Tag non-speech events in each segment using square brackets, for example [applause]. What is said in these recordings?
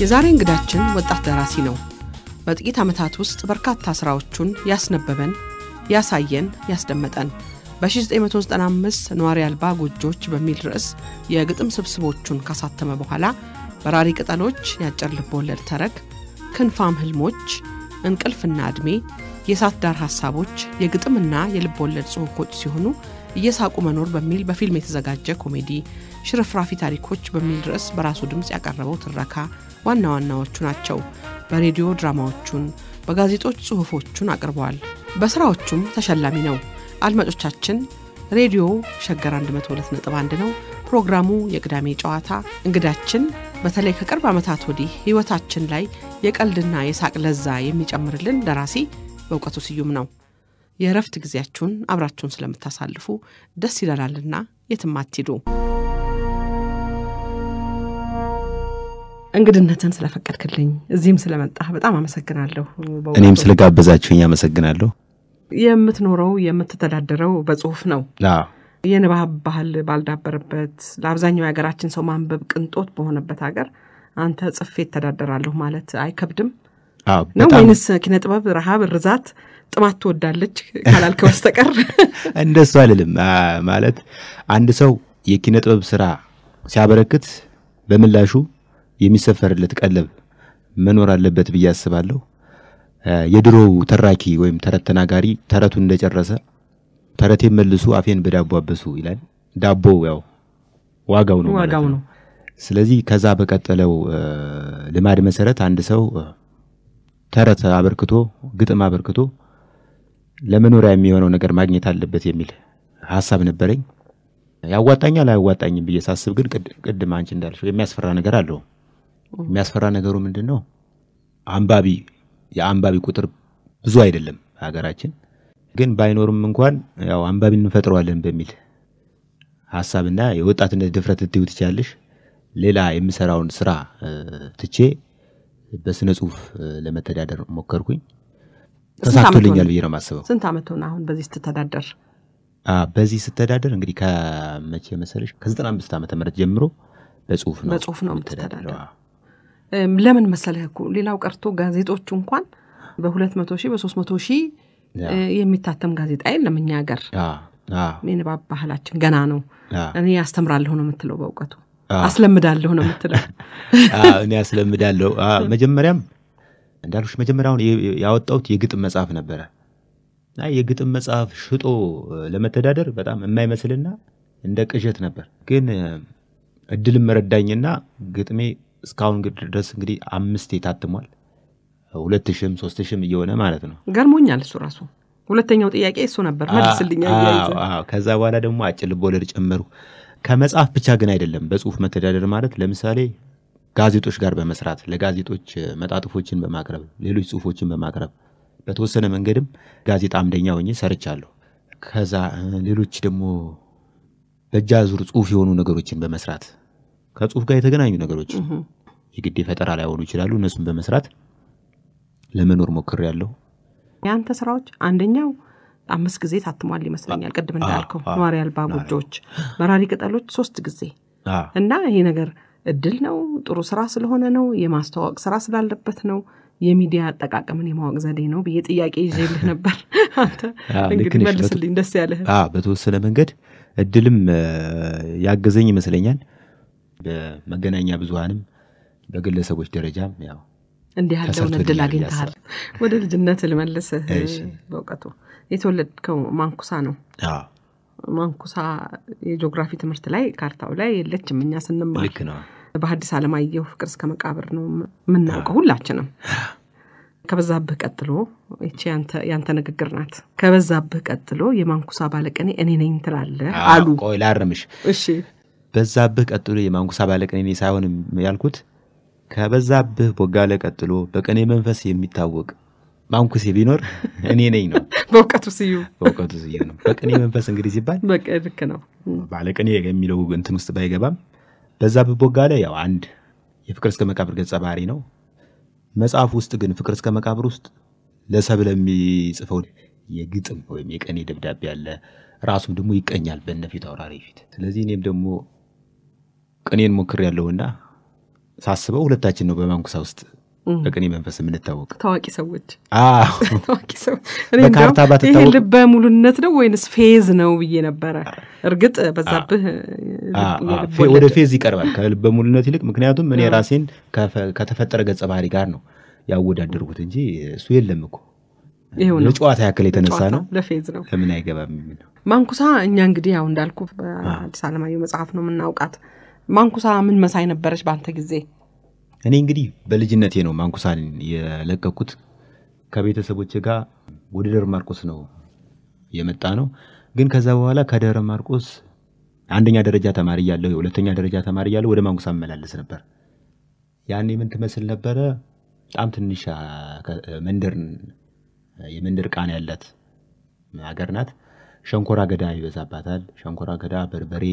የዛሬ እንግዳችን ወጣት ደራሲ ነው። በጥቂት ዓመታት ውስጥ በርካታ ሥራዎቹን ያስነበበን፣ ያሳየን፣ ያስደመጠን በ1995 ነዋሪ አልባ ጎጆች በሚል ርዕስ የግጥም ስብስቦቹን ካሳተመ በኋላ በራሪ ቅጠሎች፣ ያጭር ልቦለድ ተረክ፣ ክንፋም ህልሞች፣ እንቅልፍና ዕድሜ፣ የእሳት ዳር ሐሳቦች የግጥምና የልቦለድ ጽሑፎች ሲሆኑ እየሳቁ መኖር በሚል በፊልም የተዘጋጀ ኮሜዲ፣ ሽርፍራፊ ታሪኮች በሚል ርዕስ በራሱ ድምፅ ያቀረበው ትረካ ዋና ዋናዎቹ ናቸው። በሬዲዮ ድራማዎቹን፣ በጋዜጦች ጽሑፎቹን አቅርበዋል። በሥራዎቹም ተሸላሚ ነው። አድማጮቻችን፣ ሬዲዮ ሸገር 102.1 ነው። ፕሮግራሙ የቅዳሜ ጨዋታ እንግዳችን በተለይ ከቅርብ ዓመታት ወዲህ ሕይወታችን ላይ የቀልድና የሳቅ ለዛ የሚጨምርልን ደራሲ በእውቀቱ ስዩም ነው። የእረፍት ጊዜያችሁን አብራችሁን ስለምታሳልፉ ደስ ይለናልና የትም አትሂዱ። እንግድነትን ስለፈቀድክልኝ እዚህም ስለመጣ በጣም አመሰግናለሁ። እኔም ስለጋበዛችሁኝ አመሰግናለሁ። የምትኖረው የምትተዳደረው በጽሁፍ ነው። የንባብ ባህል ባልዳበረበት ለአብዛኛው የሀገራችን ሰው ማንበብ ቅንጦት በሆነበት ሀገር አንተ ጽፌ ይተዳደራለሁ ማለት አይከብድም ነው ወይንስ ኪነ ጥበብ ረሃብ፣ ርዛት፣ ጥማት ትወዳለች ካላልከ በስተቀር [laughs] እንደሱ አልልም። ማለት አንድ ሰው የኪነ ጥበብ ስራ ሲያበረክት በምላሹ የሚሰፈርለት ቀለብ መኖር አለበት ብዬ አስባለሁ። የድሮው ተራኪ ወይም ተረት ተናጋሪ ተረቱ እንደጨረሰ ተረቴን መልሱ አፌን በዳቦ አበሱ ይላል። ዳቦ ያው ዋጋው ነው ዋጋው ነው። ስለዚህ ከዛ በቀጠለው ልማድ መሰረት አንድ ሰው ተረት አበርክቶ ግጥም አበርክቶ ለመኖሪያ የሚሆነው ነገር ማግኘት አለበት የሚል ሀሳብ ነበረኝ። ያዋጣኛል አያዋጣኝም ብዬ ሳስብ ግን ቅድም አንቺ እንዳልሽው የሚያስፈራ ነገር አለው። የሚያስፈራ ነገሩ ምንድን ነው? አንባቢ የአንባቢ ቁጥር ብዙ አይደለም ሀገራችን። ግን ባይኖርም እንኳን ያው አንባቢ እንፈጥረዋለን በሚል ሀሳብና የወጣትነት ድፍረት ልትዩ ትችላለሽ። ሌላ የምሰራውን ስራ ትቼ በስነ ጽሁፍ ለመተዳደር ሞከርኩኝ። ተሳክቶልኛል ብዬ ነው የማስበው። ስንት ዓመት ሆነ አሁን በዚህ ስትተዳደር? በዚህ ስተዳደር እንግዲህ ከመቼ መሰለሽ ከ አምስት ዓመተ ምህረት ጀምሮ በጽሁፍ ነው በጽሁፍ ነው የምትተዳደረው ለምን መሰለህ እኮ ሌላው ቀርቶ ጋዜጦቹ እንኳን በሁለት መቶ ሺህ በሶስት መቶ ሺህ የሚታተም ጋዜጣ የለም እኛ ሀገር የንባብ ባህላችን ገና ነው እኔ ያስተምራለሁ ነው የምትለው በእውቀቱ አስለምዳለሁ ነው የምትለው [laughs] እኔ አስለምዳለሁ መጀመሪያም እንዳልሽ መጀመሪያውን ያወጣሁት የግጥም መጽሐፍ ነበረ እና የግጥም መጽሐፍ ሽጦ ለመተዳደር በጣም የማይመስልና እንደ ቅዠት ነበር ግን እድልም መረዳኝና ግጥሜ እስካሁን ድረስ እንግዲህ አምስት ታትሟል። ሁለት ሽም ሶስት ሽም እየሆነ ማለት ነው። ገርሞኛል እሱ ራሱ። ሁለተኛው ጥያቄ እሱ ነበር፣ ከዛ በኋላ ደግሞ አጭር ልቦለድ ጨመሩ። ከመጽሐፍ ብቻ ግን አይደለም በጽሁፍ መተዳደር ማለት ለምሳሌ ጋዜጦች ጋር በመስራት ለጋዜጦች መጣጥፎችን በማቅረብ ሌሎች ጽሁፎችን በማቅረብ በተወሰነ መንገድም ጋዜጣ አምደኛ ሆኜ ሰርቻለሁ። ከዛ ሌሎች ደግሞ በእጃ ዙር ጽሁፍ የሆኑ ነገሮችን በመስራት ከጽሁፍ ጋር የተገናኙ ነገሮች የግዴ ፈጠራ ላይ ሆኑ ይችላሉ። እነሱን በመስራት ለመኖር ሞክር ያለው የአንተ ስራዎች አንደኛው አምስት ጊዜ ታትሟል ይመስለኛል። ቅድም እንዳልከው ነዋሪ አልባ ጎጆዎች፣ በራሪ ቅጠሎች ሶስት ጊዜ እና ይሄ ነገር እድል ነው፣ ጥሩ ስራ ስለሆነ ነው፣ የማስተዋወቅ ስራ ስላለበት ነው፣ የሚዲያ አጠቃቀምን የማወቅ ዘዴ ነው ብዬ ጥያቄ ይዤልህ ነበር። [laughs] እንግዲህ መልስልኝ ደስ ያለህ። በተወሰነ መንገድ እድልም ያገዘኝ ይመስለኛል። በመገናኛ ብዙሀንም በግለሰቦች ደረጃም ያው እንዲህ ያለውን እድል አግኝተሃል። ወደ ልጅነት ልመልስ በእውቀቱ የተወለድከው ማንኩሳ ነው። ማንኩሳ የጂኦግራፊ ትምህርት ላይ ካርታው ላይ የለች እኛ ስንማልክ ነው። በሀዲስ ዓለማየሁ ፍቅር እስከ መቃብር ነው የምናውቀው ሁላችንም። ከበዛብህ ቀጥሎ ይቺ ያንተ ንግግር ናት። ከበዛብህ ቀጥሎ የማንኩሳ ባለቀኔ እኔ ነኝ ትላለ አሉ። ቆይ ላርምሽ። እሺ በዛብህ ቀጥሎ የማንኩሳ ባለቅኔ ሳይሆን ያልኩት ከበዛብህ ቦጋለ ቀጥሎ በቅኔ መንፈስ የሚታወቅ ማንኩሴ ቢኖር እኔ ነኝ ነው። [laughs] በእውቀቱ ስዩ በእውቀቱ ስዩ ነው። በቀኔ መንፈስ እንግዲህ ሲባል በቃ ነው። ባለቅኔ የሚለው እንትን ውስጥ ባይገባም በዛብህ ቦጋለ ያው አንድ የፍቅር እስከ መቃብር ገጸ ባህሪ ነው። መጽሐፍ ውስጥ ግን ፍቅር እስከ መቃብር ውስጥ ለሰብለ የሚጽፈው የግጥም ወይም የቀኔ ደብዳቤ አለ። ራሱም ደግሞ ይቀኛል በነፊት አውራሪ ፊት። ስለዚህ እኔም ደግሞ ቅኔን ሞክር ያለውና ሳስበው ሁለታችን ነው በማንኩሳ ውስጥ በቅኔ መንፈስ የምንታወቅ ታዋቂ ሰዎች [laughs] ታዋቂ ሰዎች ይሄ ልበ ሙሉነት ነው ወይንስ ፌዝ ነው ብዬ ነበረ። እርግጥ በዛብህ ወደ ፌዝ ይቀርባል ከልበ ሙሉነት ይልቅ። ምክንያቱም እኔ ራሴን ከተፈጠረ ገጸ ባህሪ ጋር ነው ያወዳደርኩት እንጂ እሱ የለም እኮ ለጨዋታ ያክል የተነሳ ነው። ለፌዝ ነው። ለምን አይገባም ማንኩሳ እኛ እንግዲህ ያው እንዳልኩ በአዲስ አለማየሁ መጽሐፍ ነው የምናውቃት። ማንኩሳ ምን መሳይ ነበረች በአንተ ጊዜ? እኔ እንግዲህ በልጅነቴ ነው ማንኩሳን የለቀኩት። ከቤተሰቦች ጋር ወደ ደብረ ማርቆስ ነው የመጣ ነው። ግን ከዛ በኋላ ከደብረ ማርቆስ አንደኛ ደረጃ ተማሪ ያለው የሁለተኛ ደረጃ ተማሪ ያለው ወደ ማንኩሳ መመላለስ ነበር። ያኔ ምን ትመስል ነበረ? በጣም ትንሽ መንደር የመንደር ቃን ያላት ሀገር ናት። ሸንኮራ ገዳ ይበዛባታል። ሸንኮራ ገዳ፣ በርበሬ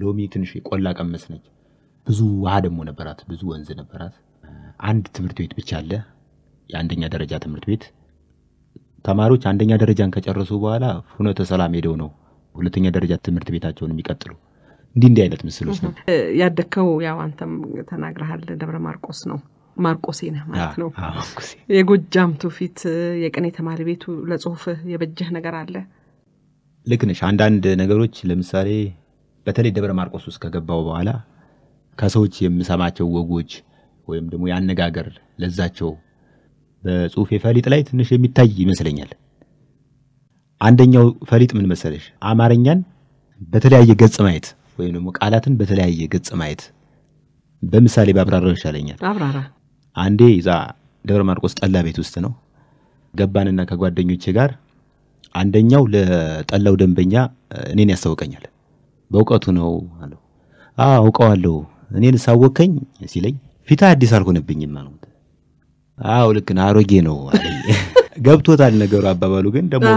ሎሚ ትንሽ የቆላ ቀመስ ነች። ብዙ ውሃ ደግሞ ነበራት፣ ብዙ ወንዝ ነበራት። አንድ ትምህርት ቤት ብቻ አለ፣ የአንደኛ ደረጃ ትምህርት ቤት። ተማሪዎች አንደኛ ደረጃን ከጨረሱ በኋላ ፍኖተ ሰላም ሄደው ነው ሁለተኛ ደረጃ ትምህርት ቤታቸውን የሚቀጥሉ። እንዲህ እንዲህ አይነት ምስሎች ነው ያደግከው። ያው አንተም ተናግረሃል፣ ደብረ ማርቆስ ነው ማርቆሴ ነህ ማለት ነው። የጎጃም ትውፊት፣ የቅኔ ተማሪ ቤቱ ለጽሁፍህ የበጀህ ነገር አለ። ልክ ነሽ። አንዳንድ ነገሮች ለምሳሌ በተለይ ደብረ ማርቆስ ውስጥ ከገባው በኋላ ከሰዎች የምሰማቸው ወጎች ወይም ደግሞ የአነጋገር ለዛቸው በጽሁፌ ፈሊጥ ላይ ትንሽ የሚታይ ይመስለኛል። አንደኛው ፈሊጥ ምን መሰለሽ፣ አማርኛን በተለያየ ገጽ ማየት ወይም ደግሞ ቃላትን በተለያየ ገጽ ማየት። በምሳሌ ባብራራው ይሻለኛል። አብራራ። አንዴ እዛ ደብረ ማርቆስ ጠላ ቤት ውስጥ ነው ገባንና ከጓደኞቼ ጋር አንደኛው ለጠላው ደንበኛ እኔን ያስታውቀኛል። በእውቀቱ ነው አለው። አዎ አውቀዋለሁ፣ እኔን ሳወከኝ ሲለኝ ፊታ አዲስ አልሆነብኝም አልኩት። አዎ ልክ ነህ፣ አሮጌ ነው [laughs] ገብቶታል ነገሩ፣ አባባሉ ግን ደግሞ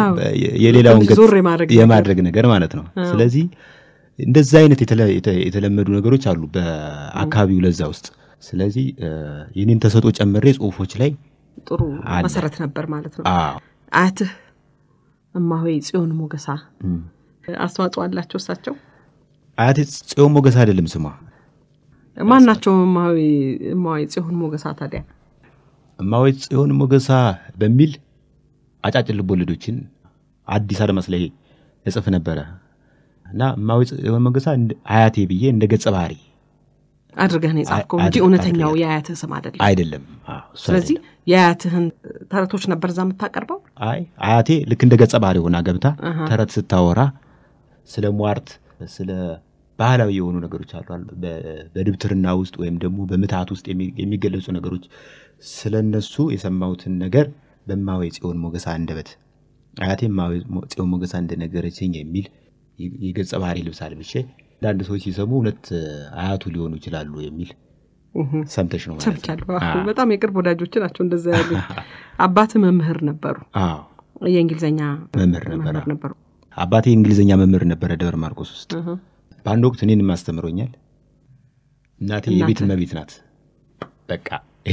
የሌላውን የማድረግ ነገር ማለት ነው። ስለዚህ እንደዛ አይነት የተለመዱ ነገሮች አሉ በአካባቢው ለዛ ውስጥ። ስለዚህ የኔን ተሰጦ ጨምሬ ጽሁፎች ላይ ጥሩ መሰረት ነበር ማለት ነው። አያትህ እማሆይ ጽዮን ሞገሳ አስተዋጽኦ አላቸው እሳቸው አያቴ ጽዮን ሞገስ አይደለም ስሟ። ማን ናቸው እማዊ ጽዮን ሞገሳ? ታዲያ እማዊ ጽዮን ሞገሳ በሚል አጫጭር ልቦለዶችን አዲስ አለ መስለ እጽፍ ነበረ እና እማዊ ጽዮን ሞገሳ አያቴ ብዬ እንደ ገጸ ባህሪ አድርገህ ነው የጻፍከው እንጂ እውነተኛው የአያትህ ስም አይደለም አይደለም። ስለዚህ የአያትህን ተረቶች ነበር እዛ የምታቀርበው። አይ አያቴ ልክ እንደ ገጸ ባህሪ ሆና ገብታ ተረት ስታወራ ስለ ሟርት ስለ ባህላዊ የሆኑ ነገሮች አሉ። በድብትርና ውስጥ ወይም ደግሞ በምትሃት ውስጥ የሚገለጹ ነገሮች ስለነሱ የሰማሁትን ነገር በማወ ጽዮን ሞገሳ አንደበት አያቴ ማ ጽዮን ሞገሳ እንደነገረችኝ የሚል የገጸ ባህሪ ልብስ አልብሼ አንዳንድ ሰዎች ሲሰሙ እውነት አያቱ ሊሆኑ ይችላሉ የሚል ሰምተች ነው በጣም የቅርብ ወዳጆች ናቸው እንደዛ ያሉ። አባት መምህር ነበሩ፣ የእንግሊዝኛ መምህር ነበሩ። አባቴ እንግሊዝኛ መምህር ነበረ ደብረ ማርቆስ ውስጥ በአንድ ወቅት እኔንም አስተምሮኛል። እናቴ የቤት መቤት ናት። በቃ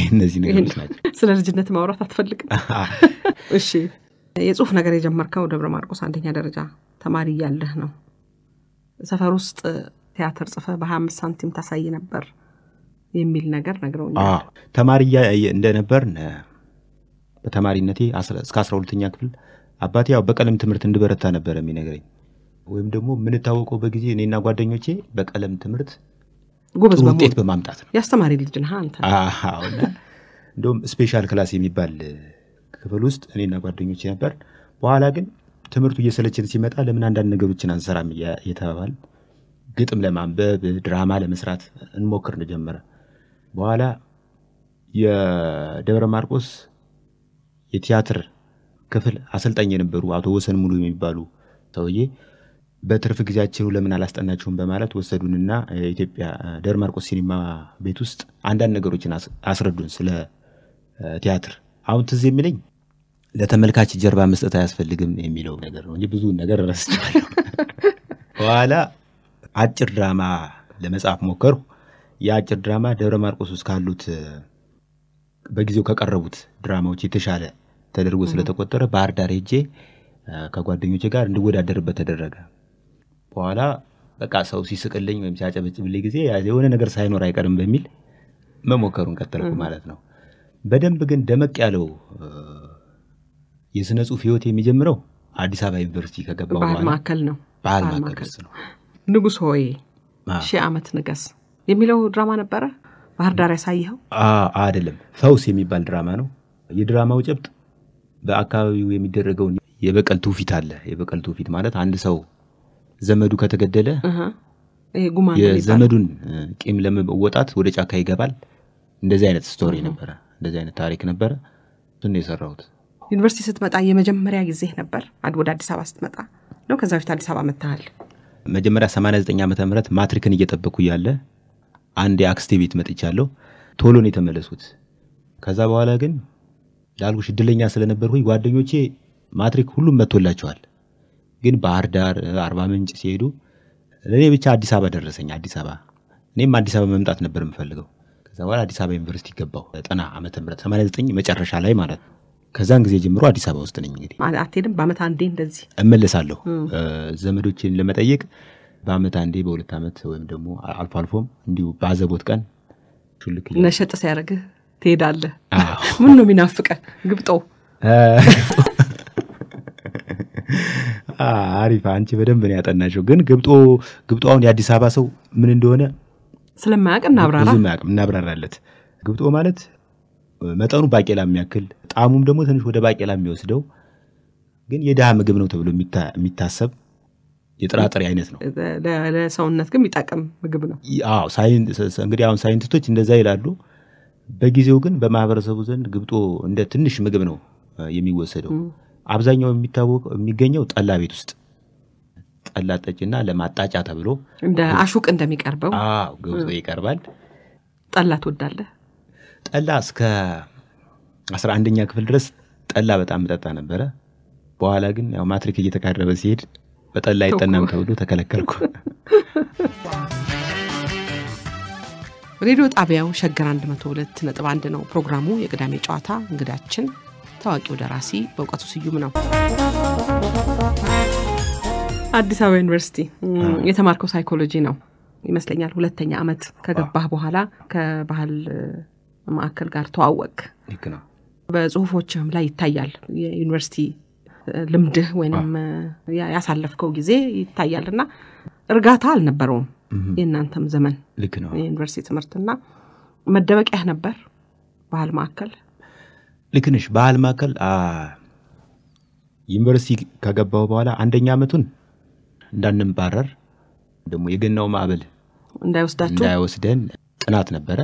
እነዚህ ነገሮች ናቸው። ስለ ልጅነት ማውራት አትፈልግም። እሺ፣ የጽሁፍ ነገር የጀመርከው ደብረ ማርቆስ አንደኛ ደረጃ ተማሪ እያለህ ነው። ሰፈር ውስጥ ቲያትር ጽፈ በሀያ አምስት ሳንቲም ታሳይ ነበር የሚል ነገር ነግረውኛል። ተማሪ እንደነበር በተማሪነቴ እስከ አስራ ሁለተኛ ክፍል አባቴ ያው በቀለም ትምህርት እንድበረታ ነበር የሚነግረኝ። ወይም ደግሞ የምንታወቀው በጊዜ እኔና ጓደኞቼ በቀለም ትምህርት ውጤት በማምጣት ነው። ያስተማሪ ልጅ ነህ አንተ። እንደውም ስፔሻል ክላስ የሚባል ክፍል ውስጥ እኔና ጓደኞቼ ነበር። በኋላ ግን ትምህርቱ እየሰለችን ሲመጣ ለምን አንዳንድ ነገሮችን አንሰራም እየተባባል ግጥም ለማንበብ ድራማ ለመስራት እንሞክር እንጀመረ። በኋላ የደብረ ማርቆስ የቲያትር ክፍል አሰልጣኝ የነበሩ አቶ ወሰን ሙሉ የሚባሉ ሰውዬ በትርፍ ጊዜያቸው ለምን አላስጠናችሁም በማለት ወሰዱንና ኢትዮጵያ ማርቆስ ሲኒማ ቤት ውስጥ አንዳንድ ነገሮችን አስረዱን ስለ ቲያትር። አሁን ትዝ የሚለኝ ለተመልካች ጀርባ መስጠት አያስፈልግም የሚለው ነገር ነው እንጂ ብዙ ነገር ረስቻለሁ። [laughs] በኋላ አጭር ድራማ ለመጻፍ ሞከሩ የአጭር ድራማ ደብረ ማርቆስ ውስጥ ካሉት በጊዜው ከቀረቡት ድራማዎች የተሻለ ተደርጎ ስለተቆጠረ ባህር ዳር ሄጄ ከጓደኞቼ ጋር እንድወዳደርበት ተደረገ። በኋላ በቃ ሰው ሲስቅልኝ ወይም ሲያጨበጭብልኝ ጊዜ የሆነ ነገር ሳይኖር አይቀርም በሚል መሞከሩን ቀጠልኩ ማለት ነው። በደንብ ግን ደመቅ ያለው የስነ ጽሁፍ ህይወት የሚጀምረው አዲስ አበባ ዩኒቨርሲቲ ከገባው ባህል ማዕከል ነው። ባህል ማዕከል ነው። ንጉሥ ሆይ ሺህ ዓመት ንገስ የሚለው ድራማ ነበረ ባህር ዳር ያሳየኸው? አይደለም፣ ፈውስ የሚባል ድራማ ነው። የድራማው ጭብጥ በአካባቢው የሚደረገውን የበቀል ትውፊት አለ። የበቀል ትውፊት ማለት አንድ ሰው ዘመዱ ከተገደለ የዘመዱን ቂም ለመወጣት ወደ ጫካ ይገባል። እንደዚህ አይነት ስቶሪ ነበረ፣ እንደዚህ አይነት ታሪክ ነበረ። እሱን ነው የሰራሁት። ዩኒቨርሲቲ ስትመጣ የመጀመሪያ ጊዜ ነበር ወደ አዲስ አበባ ስትመጣ ነው? ከዛ በፊት አዲስ አበባ መታል። መጀመሪያ 89 ዓመተ ምህረት ማትሪክን እየጠበኩ እያለ አንድ የአክስቴ ቤት መጥቻለሁ። ቶሎ ነው የተመለሱት። ከዛ በኋላ ግን ላልኩሽ እድለኛ ስለነበርኩኝ ጓደኞቼ ማትሪክ ሁሉም መቶላቸዋል። ግን ባህር ዳር፣ አርባ ምንጭ ሲሄዱ ለእኔ ብቻ አዲስ አበባ ደረሰኝ። አዲስ አበባ እኔም አዲስ አበባ መምጣት ነበር የምፈልገው። ከዛ በኋላ አዲስ አበባ ዩኒቨርሲቲ ገባሁ ጠና ዓመተ ምህረት 89 መጨረሻ ላይ ማለት ነው። ከዛን ጊዜ ጀምሮ አዲስ አበባ ውስጥ ነኝ። እንግዲህ አትሄድም? በአመት አንዴ እንደዚህ እመለሳለሁ ዘመዶችን ለመጠየቅ በአመት አንዴ በሁለት ዓመት ወይም ደግሞ አልፎ አልፎም እንዲሁ በአዘቦት ቀን ነሸጥ ሲያደርግህ ትሄዳለ [laughs] ምን ነው የሚናፍቀ ግብጦ [laughs] አሪፍ። አንቺ በደንብ ነው ያጠናቸው። ግን ግብጦ ግብጦ አሁን የአዲስ አበባ ሰው ምን እንደሆነ ስለማያቅ እናብራራ እናብራራለት። ግብጦ ማለት መጠኑ ባቄላ የሚያክል ጣዕሙም ደግሞ ትንሽ ወደ ባቄላ የሚወስደው ግን የድሃ ምግብ ነው ተብሎ የሚታሰብ የጥራጥሬ አይነት ነው። ለሰውነት ግን የሚጠቅም ምግብ ነው። እንግዲህ አሁን ሳይንቲስቶች እንደዛ ይላሉ። በጊዜው ግን በማህበረሰቡ ዘንድ ግብጦ እንደ ትንሽ ምግብ ነው የሚወሰደው። አብዛኛው የሚታወቀው የሚገኘው ጠላ ቤት ውስጥ ጠላ ጠጭና ለማጣጫ ተብሎ እንደ አሹቅ እንደሚቀርበው ግብጦ ይቀርባል። ጠላ ትወዳለህ? ጠላ እስከ አስራ አንደኛ ክፍል ድረስ ጠላ በጣም ጠጣ ነበረ። በኋላ ግን ያው ማትሪክ እየተቃረበ ሲሄድ በጠላ አይጠናም ተብሎ ተከለከልኩ። [laughs] ሬዲዮ ጣቢያው ሸገር 102 ነጥብ 1 ነው። ፕሮግራሙ የቅዳሜ ጨዋታ እንግዳችን ታዋቂው ደራሲ በእውቀቱ ስዩም ነው። አዲስ አበባ ዩኒቨርሲቲ የተማርከው ሳይኮሎጂ ነው ይመስለኛል። ሁለተኛ አመት ከገባህ በኋላ ከባህል ማዕከል ጋር ተዋወቅ። በጽሁፎችም ላይ ይታያል የዩኒቨርሲቲ ልምድህ ወይም ያሳለፍከው ጊዜ ይታያል እና እርጋታ አልነበረውም የእናንተም ዘመን ልክ ነው የዩኒቨርሲቲ ትምህርትና መደበቂያ ነበር ባህል ማዕከል ልክንሽ ባህል ማዕከል ዩኒቨርሲቲ ከገባው በኋላ አንደኛ አመቱን እንዳንባረር ደግሞ የገናው ማዕበል እንዳይወስደን ጥናት ነበረ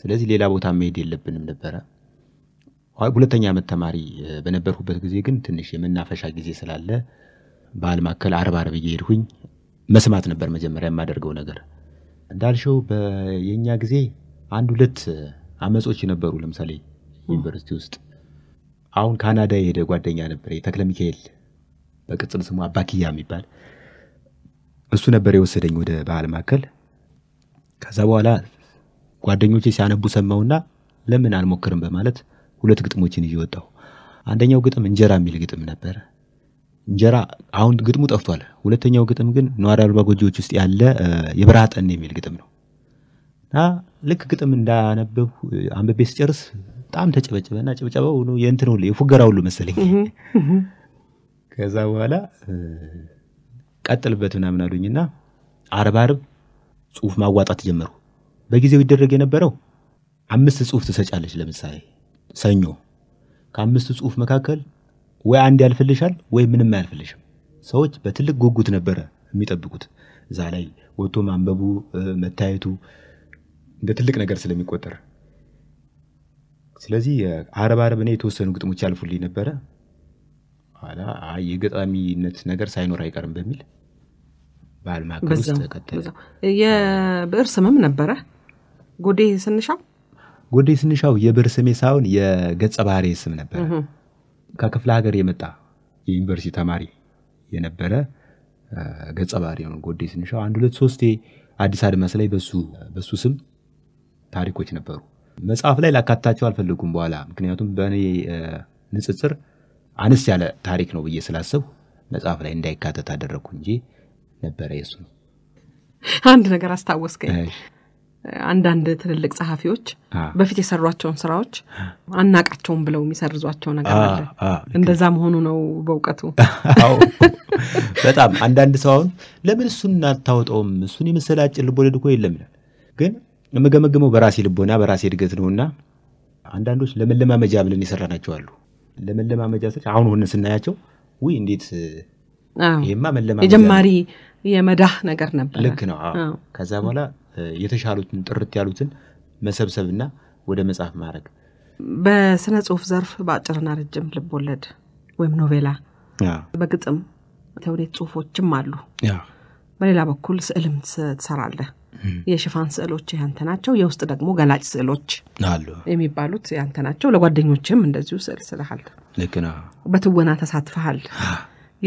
ስለዚህ ሌላ ቦታ መሄድ የለብንም ነበረ ሁለተኛ ዓመት ተማሪ በነበርኩበት ጊዜ ግን ትንሽ የመናፈሻ ጊዜ ስላለ ባህል ማከል አርብ አርብ እየሄድሁኝ መስማት ነበር መጀመሪያ የማደርገው ነገር። እንዳልሽው የእኛ ጊዜ አንድ ሁለት አመጾች ነበሩ። ለምሳሌ ዩኒቨርሲቲ ውስጥ አሁን ካናዳ የሄደ ጓደኛ ነበር የተክለ ሚካኤል በቅጽል ስሙ አባኪያ የሚባል እሱ ነበር የወሰደኝ ወደ ባህል ማዕከል። ከዛ በኋላ ጓደኞቼ ሲያነቡ ሰማውና ለምን አልሞክርም በማለት ሁለት ግጥሞችን እየወጣሁ አንደኛው ግጥም እንጀራ የሚል ግጥም ነበር። እንጀራ አሁን ግጥሙ ጠፍቷል። ሁለተኛው ግጥም ግን ነዋሪ አልባ ጎጆዎች ውስጥ ያለ የበረሃ ጠን የሚል ግጥም ነው እና ልክ ግጥም እንዳነበብ አንብቤ ስጨርስ በጣም ተጨበጨበና ጭብጨባው የእንትን ሁሉ የፉገራ ሁሉ መሰለኝ። ከዛ በኋላ ቀጥልበት ምናምን አሉኝና አርብ አርብ ጽሁፍ ማዋጣት ጀመሩ። በጊዜው ይደረግ የነበረው አምስት ጽሁፍ ትሰጫለች። ለምሳሌ ሰኞ ከአምስት ጽሁፍ መካከል ወይ አንድ ያልፍልሻል ወይ ምንም አያልፍልሽም። ሰዎች በትልቅ ጉጉት ነበረ የሚጠብቁት። እዛ ላይ ወጥቶ ማንበቡ መታየቱ እንደ ትልቅ ነገር ስለሚቆጠር ስለዚህ አረብ አረብ እኔ የተወሰኑ ግጥሞች ያልፉልኝ ነበረ። ኋላ የገጣሚነት ነገር ሳይኖር አይቀርም በሚል ባህል ማዕከል ውስጥ ተቀጠለ። የብዕር ስምም ነበረ ጎዴ ስንሻው። ጎዴ ስንሻው የብዕር ስሜ ሳይሆን የገጸ ባህሪ ስም ነበረ። ከክፍለ ሀገር የመጣ የዩኒቨርሲቲ ተማሪ የነበረ ገጸ ባህሪ የሆነ ጎዴ ስንሻው አንድ ሁለት ሶስቴ አዲስ አድማስ ላይ በሱ ስም ታሪኮች ነበሩ። መጽሐፍ ላይ ላካታቸው አልፈልጉም በኋላ ምክንያቱም በእኔ ንጽጽር አነስ ያለ ታሪክ ነው ብዬ ስላሰብ መጽሐፍ ላይ እንዳይካተት አደረግኩ እንጂ ነበረ የሱ ነው። አንድ ነገር አስታወስከኝ። አንዳንድ ትልልቅ ጸሐፊዎች በፊት የሰሯቸውን ስራዎች አናቃቸውም ብለው የሚሰርዟቸው ነገር አለ። እንደዛ መሆኑ ነው በእውቀቱ [laughs] በጣም አንዳንድ ሰው አሁን ለምን እሱን እናታወጠውም እሱን የመሰለ አጭር ልቦለድ እኮ የለም ይላል። ግን የምገመግመው በራሴ ልቦና በራሴ እድገት ነውና አንዳንዶች ለመለማመጃ ብለን የሰራናቸው አሉ። ለመለማመጃ ስ አሁን ሆነ ስናያቸው ውይ እንዴት ይሄማ መለማመጃ የጀማሪ የመዳህ ነገር ነበር። ልክ ነው። ከዛ በኋላ የተሻሉትን ጥርት ያሉትን መሰብሰብና ወደ መጽሐፍ ማድረግ። በስነ ጽሁፍ ዘርፍ በአጭርና ረጅም ልቦለድ ወይም ኖቬላ፣ በግጥም ተውኔት ጽሁፎችም አሉ። በሌላ በኩል ስዕልም ትሰራለህ። የሽፋን ስዕሎች ያንተ ናቸው። የውስጥ ደግሞ ገላጭ ስዕሎች አሉ የሚባሉት ያንተ ናቸው። ለጓደኞችም እንደዚሁ ስዕል ስልሃል። ልክ ነው። በትወና ተሳትፈሃል።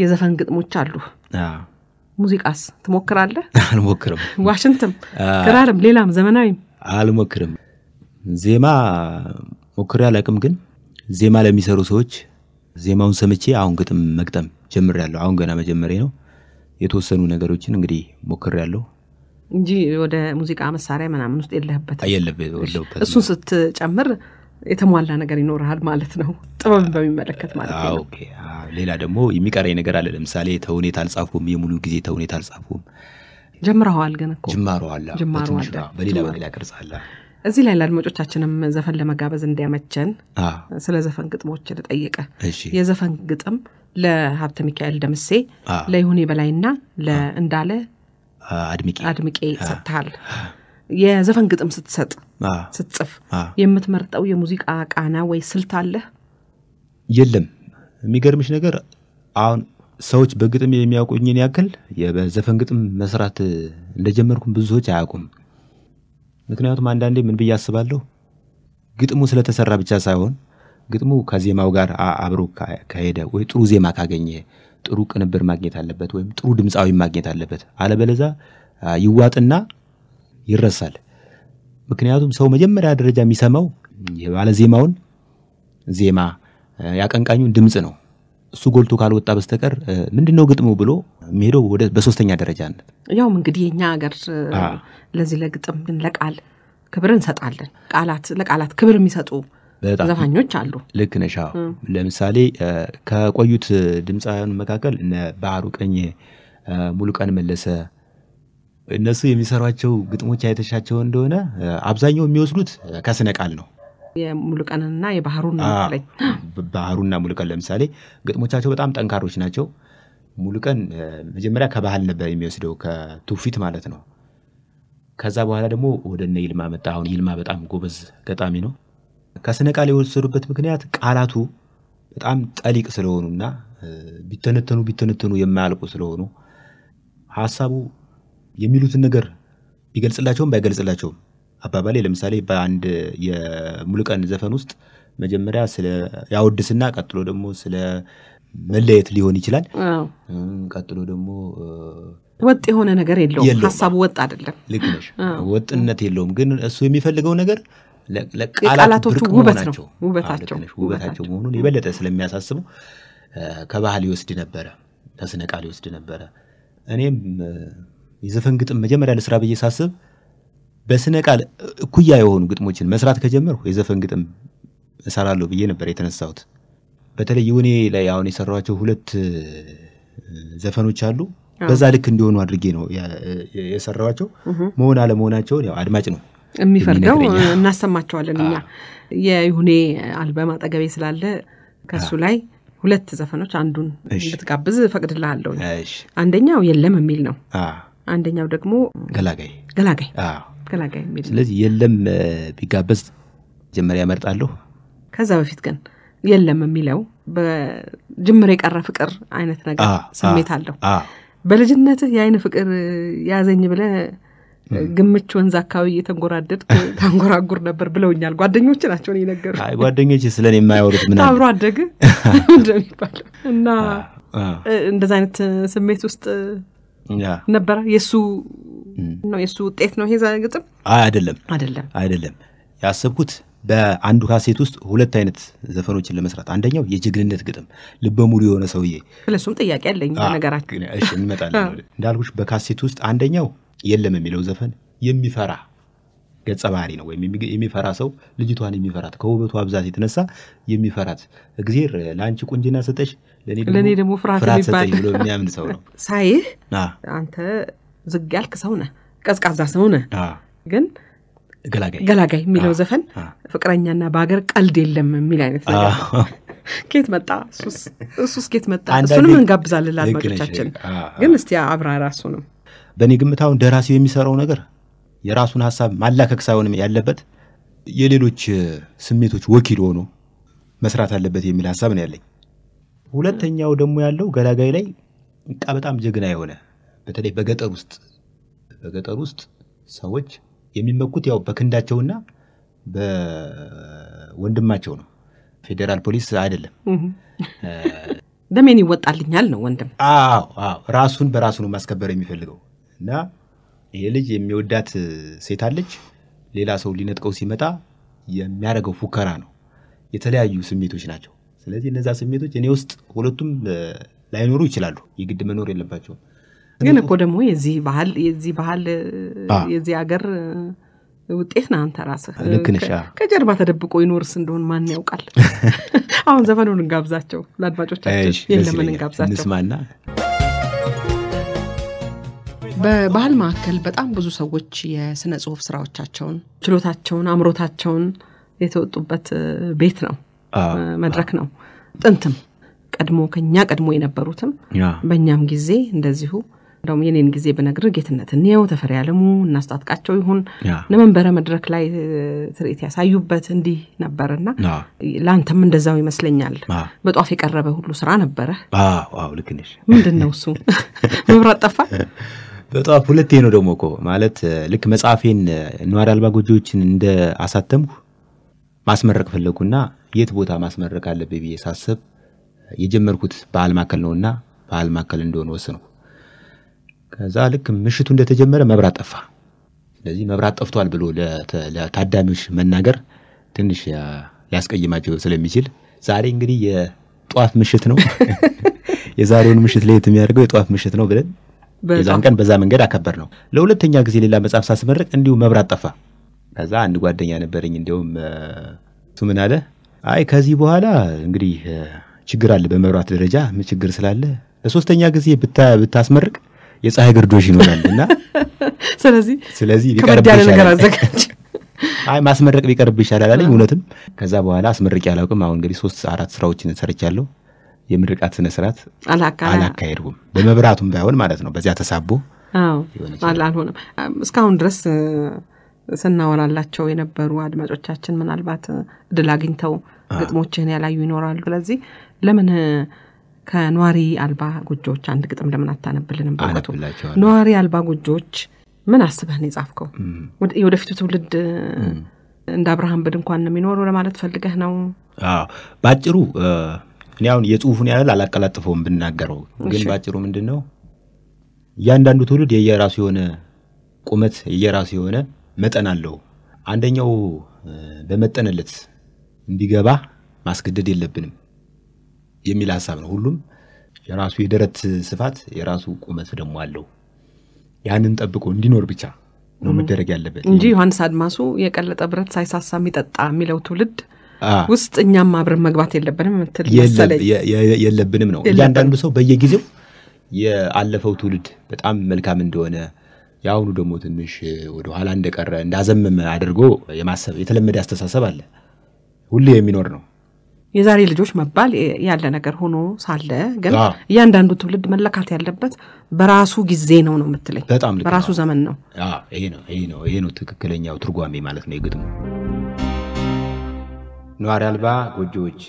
የዘፈን ግጥሞች አሉ። ሙዚቃስ ትሞክራለህ? [laughs] አልሞክርም። ዋሽንትም፣ ክራርም፣ ሌላም ዘመናዊም አልሞክርም። ዜማ ሞክሬ አላቅም፣ ግን ዜማ ለሚሰሩ ሰዎች ዜማውን ሰምቼ አሁን ግጥም መግጠም ጀምሬያለሁ። አሁን ገና መጀመሬ ነው። የተወሰኑ ነገሮችን እንግዲህ ሞክሬያለሁ እንጂ ወደ ሙዚቃ መሳሪያ ምናምን ውስጥ የለህበት የለበት። እሱን ስትጨምር የተሟላ ነገር ይኖርሃል ማለት ነው። ጥበብን በሚመለከት ማለት ነው። ሌላ ደግሞ የሚቀረኝ ነገር አለ። ለምሳሌ ተውኔት አልጻፉም፣ የሙሉ ጊዜ ተውኔት አልጻፉም። ጀምረዋል ግን እኮ ጅማረዋል፣ በሌላ መንገድ እዚህ ላይ ለአድማጮቻችንም ዘፈን ለመጋበዝ እንዲያመቸን ስለ ዘፈን ግጥሞች ልጠይቀ የዘፈን ግጥም ለሀብተ ሚካኤል ደምሴ፣ ለይሁኔ በላይና ለእንዳለ አድምቄ አድምቄ ሰጥተሃል። የዘፈን ግጥም ስትሰጥ ስትጽፍ የምትመርጠው የሙዚቃ ቃና ወይ ስልት አለህ? የለም። የሚገርምሽ ነገር አሁን ሰዎች በግጥም የሚያውቁኝን ያክል በዘፈን ግጥም መስራት እንደጀመርኩም ብዙ ሰዎች አያውቁም። ምክንያቱም አንዳንዴ ምን ብዬ አስባለሁ ግጥሙ ስለተሰራ ብቻ ሳይሆን ግጥሙ ከዜማው ጋር አብሮ ከሄደ ወይ ጥሩ ዜማ ካገኘ ጥሩ ቅንብር ማግኘት አለበት፣ ወይም ጥሩ ድምፃዊ ማግኘት አለበት። አለበለዛ ይዋጥና ይረሳል። ምክንያቱም ሰው መጀመሪያ ደረጃ የሚሰማው የባለ ዜማውን ዜማ ያቀንቃኙን ድምፅ ነው። እሱ ጎልቶ ካልወጣ በስተቀር ምንድን ነው ግጥሙ ብሎ የሚሄደው ወደ በሶስተኛ ደረጃነት። ያውም እንግዲህ የኛ ሀገር ለዚህ ለግጥም ግን ለቃል ክብር እንሰጣለን። ቃላት ለቃላት ክብር የሚሰጡ ዘፋኞች አሉ። ልክ ነሽ። ለምሳሌ ከቆዩት ድምፃውያን መካከል ባህሩ ቀኝ፣ ሙሉቀን መለሰ እነሱ የሚሰሯቸው ግጥሞች አይተሻቸው እንደሆነ አብዛኛው የሚወስዱት ከስነ ቃል ነው። የሙሉቀንና የባህሩን ባህሩና ሙሉቀን ለምሳሌ ግጥሞቻቸው በጣም ጠንካሮች ናቸው። ሙሉቀን መጀመሪያ ከባህል ነበር የሚወስደው ከትውፊት ማለት ነው። ከዛ በኋላ ደግሞ ወደ እነ ይልማ መጣ። አሁን ይልማ በጣም ጎበዝ ገጣሚ ነው። ከስነ ቃል የወሰዱበት ምክንያት ቃላቱ በጣም ጠሊቅ ስለሆኑና ቢተነተኑ ቢተነተኑ የማያልቁ ስለሆኑ ሀሳቡ የሚሉትን ነገር ቢገልጽላቸውም ባይገልጽላቸውም አባባሌ ለምሳሌ በአንድ የሙሉቀን ዘፈን ውስጥ መጀመሪያ ስለ ያወድስና ቀጥሎ ደግሞ ስለ መለየት ሊሆን ይችላል። ቀጥሎ ደግሞ ወጥ የሆነ ነገር የለውም። ሀሳቡ ወጥ አይደለም። ልክ ነሽ። ወጥነት የለውም። ግን እሱ የሚፈልገው ነገር ለቃላቶቹ ውበት ነው ውበታቸው መሆኑን የበለጠ ስለሚያሳስበው ከባህል ይወስድ ነበረ፣ ከስነ ቃል ይወስድ ነበረ። እኔም የዘፈን ግጥም መጀመሪያ ለስራ ብዬ ሳስብ በስነ ቃል እኩያ የሆኑ ግጥሞችን መስራት ከጀመርኩ የዘፈን ግጥም እሰራለሁ ብዬ ነበር የተነሳሁት። በተለይ ይሁኔ ላይ አሁን የሰሯቸው ሁለት ዘፈኖች አሉ። በዛ ልክ እንዲሆኑ አድርጌ ነው የሰራኋቸው። መሆን አለመሆናቸውን ያው አድማጭ ነው የሚፈርደው። እናሰማቸዋለን እኛ የይሁኔ አልበም አጠገቤ ስላለ ከሱ ላይ ሁለት ዘፈኖች አንዱን እንድትጋብዝ ፈቅድልሃለሁ። አንደኛው የለም የሚል ነው። አንደኛው ደግሞ ገላጋይ ገላጋይ ገላጋይ የሚል ስለዚህ የለም ቢጋበዝ መጀመሪያ ያመርጣለሁ ከዛ በፊት ግን የለም የሚለው በጅምር የቀረ ፍቅር አይነት ነገር ስሜት አለው በልጅነትህ የአይን ፍቅር ያዘኝ ብለ ግምች ወንዝ አካባቢ እየተንጎራደድ ታንጎራጉር ነበር ብለውኛል ጓደኞች ናቸው ነው ነገሩ ጓደኞች ስለ የማያወሩት ምን አብሮ አደግ ምንድ ይባለ እና እንደዚ አይነት ስሜት ውስጥ ነበረ የእሱ ነው የእሱ ውጤት ነው ይሄ ግጥም አይደለም አይደለም አይደለም ያሰብኩት በአንዱ ካሴት ውስጥ ሁለት አይነት ዘፈኖችን ለመስራት አንደኛው የጀግንነት ግጥም ልበ ሙሉ የሆነ ሰውዬ ለሱም ጥያቄ አለኝ ነገራችን እንመጣለን እንዳልኩሽ በካሴት ውስጥ አንደኛው የለም የሚለው ዘፈን የሚፈራ ገጸ ባህሪ ነው ወይም የሚፈራ ሰው ልጅቷን የሚፈራት ከውበቱ አብዛት የተነሳ የሚፈራት እግዜር ለአንቺ ቁንጅና ሰጠሽ ለእኔ ደግሞ ፍርሃት የሚባል ብሎ የሚያምን ሰው ነው [laughs] ሳይህ አንተ ዝግ ያልክ ሰው ነ ቀዝቃዛ ሰው ነ ግን ገላጋይ የሚለው ዘፈን ፍቅረኛና በሀገር ቀልድ የለም የሚል አይነት ነገር [laughs] ኬት መጣ እሱስ ኬት መጣ እሱንም እንጋብዛለን ለአድማጮቻችን ግን እስቲ አብራ ራሱ ነው በእኔ ግምታውን ደራሲው የሚሰራው ነገር የራሱን ሀሳብ ማላከክ ሳይሆንም ያለበት የሌሎች ስሜቶች ወኪል ሆኖ መስራት አለበት የሚል ሀሳብ ነው ያለኝ ሁለተኛው ደግሞ ያለው ገላጋይ ላይ እቃ በጣም ጀግና የሆነ በተለይ በገጠር ውስጥ በገጠር ውስጥ ሰዎች የሚመኩት ያው በክንዳቸውና በወንድማቸው ነው። ፌዴራል ፖሊስ አይደለም። ደሜን [laughs] ይወጣልኛል ነው ወንድም። አዎ አዎ፣ ራሱን በራሱ ነው ማስከበር የሚፈልገው እና ይሄ ልጅ የሚወዳት ሴት አለች። ሌላ ሰው ሊነጥቀው ሲመጣ የሚያደርገው ፉከራ ነው። የተለያዩ ስሜቶች ናቸው። ስለዚህ እነዛ ስሜቶች እኔ ውስጥ ሁለቱም ላይኖሩ ይችላሉ። የግድ መኖር የለባቸውም። ግን እኮ ደግሞ የዚህ ባህል የዚህ ባህል የዚህ ሀገር ውጤት ነህ አንተ ራስህ። ከጀርባ ተደብቆ ይኖርስ እንደሆን ማን ያውቃል? [laughs] አሁን ዘፈኑን እንጋብዛቸው ለአድማጮቻችን። የለምን እንጋብዛቸው በባህል ማዕከል በጣም ብዙ ሰዎች የስነ ጽሁፍ ስራዎቻቸውን፣ ችሎታቸውን፣ አእምሮታቸውን የተወጡበት ቤት ነው። መድረክ ነው። ጥንትም ቀድሞ ከኛ ቀድሞ የነበሩትም በእኛም ጊዜ እንደዚሁ እንደውም የኔን ጊዜ ብነግር ጌትነት እንየው ተፈሪ ያለሙ እናስታጥቃቸው ይሁን ለመንበረ መድረክ ላይ ትርኢት ያሳዩበት እንዲህ ነበርና ለአንተም እንደዛው ይመስለኛል። በጧፍ የቀረበ ሁሉ ስራ ነበረ። ልክ ምንድን ነው እሱ? መብራት ጠፋ። በጧፍ ሁለቴ ነው ደግሞ እኮ ማለት ልክ መጽሐፌን ነዋሪ አልባ ጎጆዎችን እንደ አሳተምሁ ማስመረቅ ፈለጉና የት ቦታ ማስመረቅ አለብኝ ብዬ ሳስብ የጀመርኩት በዓል ማዕከል ነውና ባህል ማዕከል እንደሆነ ወሰንኩ። ከዛ ልክ ምሽቱ እንደተጀመረ መብራት ጠፋ። ስለዚህ መብራት ጠፍቷል ብሎ ለታዳሚዎች መናገር ትንሽ ሊያስቀይማቸው ስለሚችል ዛሬ እንግዲህ የጧፍ ምሽት ነው፣ [laughs] የዛሬውን ምሽት ለየት የሚያደርገው የጧፍ ምሽት ነው ብለን የዛን ቀን በዛ መንገድ አከበር ነው። ለሁለተኛ ጊዜ ሌላ መጽሐፍ ሳስመረቅ እንዲሁ መብራት ጠፋ። ከዛ አንድ ጓደኛ ነበረኝ እንዲሁም እሱ ምን አለ አይ ከዚህ በኋላ እንግዲህ ችግር አለ፣ በመብራት ደረጃ ችግር ስላለ ለሶስተኛ ጊዜ ብታስመርቅ የፀሐይ ግርዶሽ ይኖራል እና [laughs] ስለዚህ ስለዚህ አዘጋጅ። [laughs] አይ ማስመረቅ ቢቀርብ ይሻላል አለኝ። እውነትም ከዛ በኋላ አስመርቄ አላውቅም። አሁን እንግዲህ ሶስት አራት ስራዎችን ሰርቻለሁ። የምርቃት ስነ ስርዓት አላካሄድኩም፣ በመብራቱም ባይሆን ማለት ነው። በዚያ ተሳቦ አልሆነም እስካሁን ድረስ ስናወራላቸው የነበሩ አድማጮቻችን ምናልባት እድል አግኝተው ግጥሞችህን ያላዩ ይኖራሉ። ስለዚህ ለምን ከነዋሪ አልባ ጎጆዎች አንድ ግጥም ለምን አታነብልንም? በወቅቱ ነዋሪ አልባ ጎጆዎች ምን አስበህን የጻፍከው? የወደፊቱ ትውልድ እንደ አብርሃም በድንኳን ነው የሚኖረው ለማለት ፈልገህ ነው? ባጭሩ እኔ አሁን የጽሁፉን ያህል አላቀላጥፈውም ብናገረው፣ ግን ባጭሩ ምንድን ነው እያንዳንዱ ትውልድ የየራሱ የሆነ ቁመት የየራሱ የሆነ መጠን አለው። አንደኛው በመጠነለት እንዲገባ ማስገደድ የለብንም የሚል ሀሳብ ነው። ሁሉም የራሱ የደረት ስፋት የራሱ ቁመት ደግሞ አለው። ያንን ጠብቆ እንዲኖር ብቻ ነው መደረግ ያለበት እንጂ ዮሐንስ አድማሱ የቀለጠ ብረት ሳይሳሳ የሚጠጣ የሚለው ትውልድ ውስጥ እኛም አብረን መግባት የለብንም ምትል የለብንም ነው። እያንዳንዱ ሰው በየጊዜው የአለፈው ትውልድ በጣም መልካም እንደሆነ የአሁኑ ደግሞ ትንሽ ወደኋላ እንደቀረ እንዳዘመመ አድርጎ የማሰብ የተለመደ አስተሳሰብ አለ፣ ሁሌ የሚኖር ነው። የዛሬ ልጆች መባል ያለ ነገር ሆኖ ሳለ ግን እያንዳንዱ ትውልድ መለካት ያለበት በራሱ ጊዜ ነው ነው የምትለኝ? በጣም በራሱ ዘመን ነው። ይሄ ነው ይሄ ነው ይሄ ነው ትክክለኛው ትርጓሜ ማለት ነው የግጥሙ ነዋሪ አልባ ጎጆዎች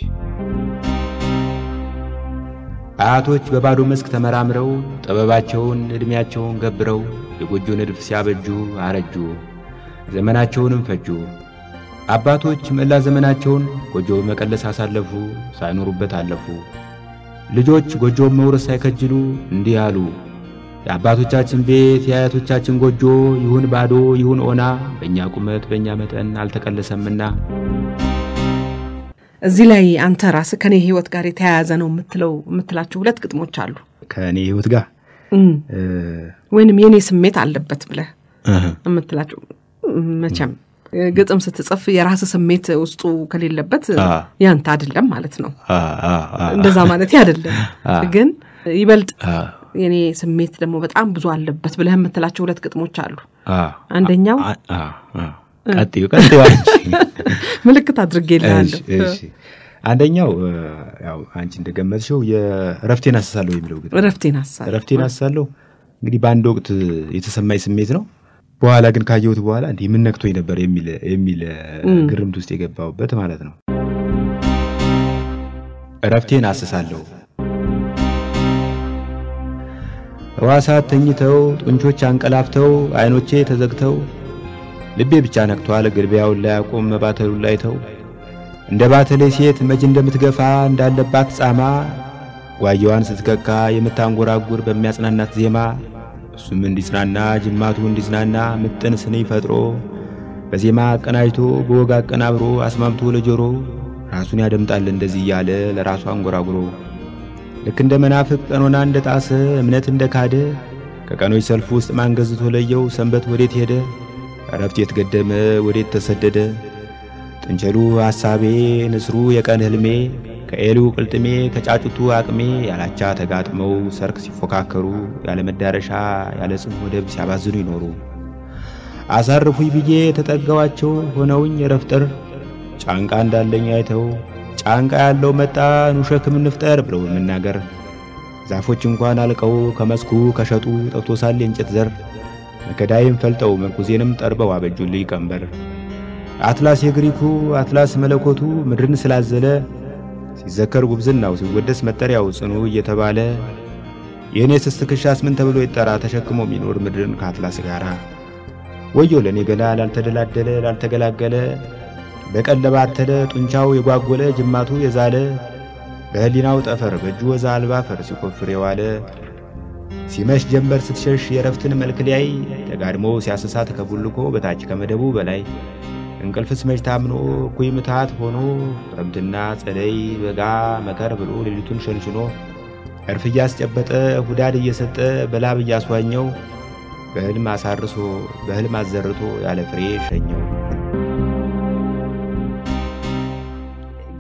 አያቶች በባዶ መስክ ተመራምረው ጥበባቸውን ዕድሜያቸውን ገብረው የጎጆ ንድፍ ሲያበጁ አረጁ፣ ዘመናቸውንም ፈጁ። አባቶች መላ ዘመናቸውን ጎጆ በመቀለስ አሳለፉ፣ ሳይኖሩበት አለፉ። ልጆች ጎጆውን መውረስ ሳይከጅሉ እንዲህ አሉ። የአባቶቻችን ቤት የአያቶቻችን ጎጆ ይሁን ባዶ ይሁን ኦና፣ በእኛ ቁመት በእኛ መጠን አልተቀለሰምና እዚህ ላይ አንተ ራስ ከኔ ህይወት ጋር የተያያዘ ነው የምትለው የምትላቸው ሁለት ግጥሞች አሉ። ከእኔ ህይወት ጋር ወይንም የእኔ ስሜት አለበት ብለ የምትላቸው መቼም ግጥም ስትጽፍ የራስ ስሜት ውስጡ ከሌለበት ያንተ አይደለም ማለት ነው። እንደዛ ማለት አይደለም ግን ይበልጥ የኔ ስሜት ደግሞ በጣም ብዙ አለበት ብለህ የምትላቸው ሁለት ግጥሞች አሉ። አንደኛው ቀጥዩ ቀጥዩ [laughs] ምልክት አድርጌልሃለሁ። አንደኛው ያው አንቺ እንደገመትሽው የእረፍቴን አሳሳለሁ የሚለው እረፍቴን አስሳለሁ እንግዲህ በአንድ ወቅት የተሰማኝ ስሜት ነው። በኋላ ግን ካየሁት በኋላ እንዲህ ምን ነክቶኝ ነበር የሚል ግርምት ውስጥ የገባሁበት ማለት ነው። እረፍቴን አስሳለሁ ሕዋሳት ተኝተው ጡንቾች አንቀላፍተው አይኖቼ ተዘግተው ልቤ ብቻ ነቅቷል። ግልቢያውን ላይ አቁም መባተሉን ላይ ተው እንደ ባተሌ ሴት መች እንደምትገፋ እንዳለባት ጻማ ጓየዋን ስትከካ የምታንጎራጉር በሚያጽናናት ዜማ እሱም እንዲጽናና ጅማቱ እንዲጽናና ምጥን ስኒ ፈጥሮ በዜማ አቀናጅቶ በወግ አቀናብሮ አስማምቶ ለጆሮ ራሱን ያደምጣል እንደዚህ እያለ ለራሱ አንጎራጉሮ ልክ እንደ መናፍቅ ቀኖና እንደ ጣሰ እምነት እንደ ካደ ከቀኖች ሰልፍ ውስጥ ማንገዝቶ ለየው ሰንበት ወዴት ሄደ እረፍት የተገደመ ወዴት ተሰደደ? ጥንቸሉ ሐሳቤ፣ ንስሩ የቀን ህልሜ፣ ከኤሉ ቅልጥሜ፣ ከጫጩቱ አቅሜ ያላቻ ተጋጥመው ሰርክ ሲፎካከሩ ያለ መዳረሻ ያለ ጽም ወደብ ሲያባዝኑ ይኖሩ። አሳርፉኝ ብዬ ተጠጋዋቸው ሆነውኝ ረፍጠር ጫንቃ እንዳለኝ አይተው ጫንቃ ያለው መጣ ኑሸክም እንፍጠር ብለው መናገር ዛፎች እንኳን አልቀው ከመስኩ ከሸጡ ጠብቶሳል የእንጨት ዘር መከዳይም ፈልጠው ምርኩዜንም ጠርበው አበጁልኝ ቀንበር። አትላስ የግሪኩ አትላስ መለኮቱ ምድርን ስላዘለ ሲዘከር ጉብዝናው ሲወደስ መጠሪያው ጽኑ እየተባለ የእኔስ ትከሻስ ምን ተብሎ ይጠራ ተሸክሞ የሚኖር ምድርን ከአትላስ ጋር ወዮ ለእኔ ገና ላልተደላደለ ላልተገላገለ በቀለባተለ ጡንቻው የጓጎለ ጅማቱ የዛለ በህሊናው ጠፈር በእጁ ወዛ አልባ ፈር ሲቆፍር የዋለ ሲመሽ ጀንበር ስትሸሽ የእረፍትን መልክ ሊያይ ተጋድሞ ሲያስሳት ከቡልኮ በታች ከመደቡ በላይ እንቅልፍ ስመሽ ታምኖ እኩይ ምትሃት ሆኖ ክረምትና ጸደይ በጋ መከር ብሎ ሌሊቱን ሸንሽኖ እርፍ እያስጨበጠ ሁዳድ እየሰጠ በላብ እያስዋኘው በህልም አሳርሶ በህልም አዘርቶ ያለ ፍሬ ሸኘው።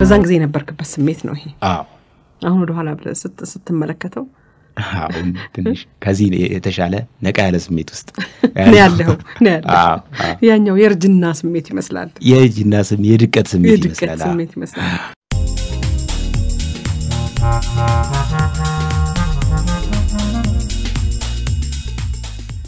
በዛን ጊዜ የነበርክበት ስሜት ነው ይሄ። አሁን ወደኋላ ስትመለከተው አሁን ትንሽ ከዚህ የተሻለ ነቃ ያለ ስሜት ውስጥ ያለው [laughs] ያኛው የእርጅና ስሜት ይመስላል። የእርጅና ስሜት የድቀት ስሜት ይመስላል።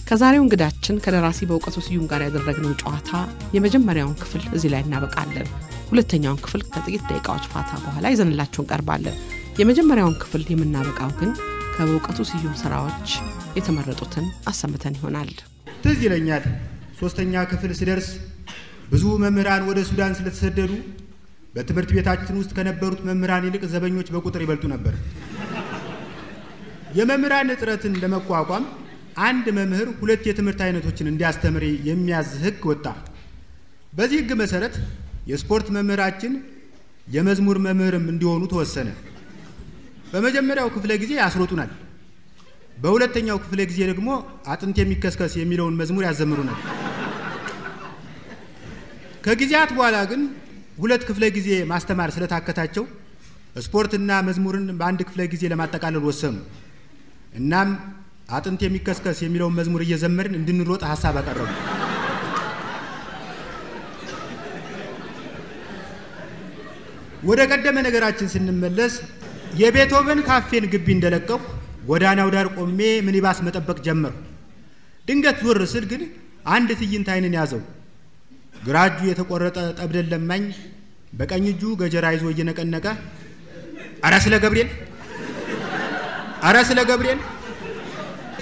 ከዛሬው እንግዳችን ከደራሲ በእውቀቱ ስዩም ጋር ያደረግነው ጨዋታ የመጀመሪያውን ክፍል እዚህ ላይ እናበቃለን። ሁለተኛውን ክፍል ከጥቂት ደቂቃዎች ፋታ በኋላ ይዘንላችሁ እንቀርባለን። የመጀመሪያውን ክፍል የምናበቃው ግን ከበውቀቱ ስዩም ስራዎች የተመረጡትን አሰምተን ይሆናል። ትዝ ይለኛል ሶስተኛ ክፍል ስደርስ ብዙ መምህራን ወደ ሱዳን ስለተሰደዱ በትምህርት ቤታችን ውስጥ ከነበሩት መምህራን ይልቅ ዘበኞች በቁጥር ይበልጡ ነበር። የመምህራን እጥረትን ለመቋቋም አንድ መምህር ሁለት የትምህርት አይነቶችን እንዲያስተምር የሚያዝ ህግ ወጣ። በዚህ ህግ መሰረት የስፖርት መምህራችን የመዝሙር መምህርም እንዲሆኑ ተወሰነ። በመጀመሪያው ክፍለ ጊዜ ያስሮጡናል። በሁለተኛው ክፍለ ጊዜ ደግሞ አጥንት የሚከስከስ የሚለውን መዝሙር ያዘምሩናል። ከጊዜያት በኋላ ግን ሁለት ክፍለ ጊዜ ማስተማር ስለታከታቸው ስፖርትና መዝሙርን በአንድ ክፍለ ጊዜ ለማጠቃለል ወሰኑ። እናም አጥንት የሚከስከስ የሚለውን መዝሙር እየዘመርን እንድንሮጥ ሀሳብ አቀረቡ። ወደ ቀደመ ነገራችን ስንመለስ የቤቶቨን ካፌን ግቢ እንደለቀቁ ጎዳናው ዳር ቆሜ ሚኒባስ መጠበቅ ጀመሩ! ድንገት ዞር ስል ግን አንድ ትዕይንት አይንን ያዘው። ግራ እጁ የተቆረጠ ጠብደን ለማኝ በቀኝ እጁ ገጀራ ይዞ እየነቀነቀ አረ ስለ ገብርኤል አረ ስለ ገብርኤል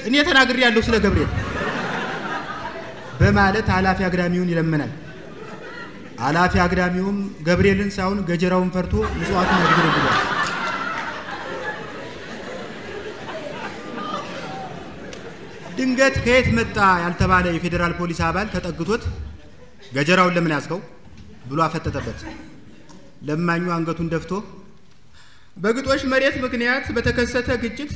እኔ ተናግሬ ያለሁ ስለ ገብርኤል በማለት ኃላፊ አግዳሚውን ይለምናል። ኃላፊ አግዳሚውም ገብርኤልን ሳይሆን ገጀራውን ፈርቶ ምጽዋቱን ያድግረግሏል። ድንገት ከየት መጣ ያልተባለ የፌዴራል ፖሊስ አባል ተጠግቶት ገጀራውን ለምን ያዝከው ብሎ አፈጠጠበት። ለማኙ አንገቱን ደፍቶ በግጦሽ መሬት ምክንያት በተከሰተ ግጭት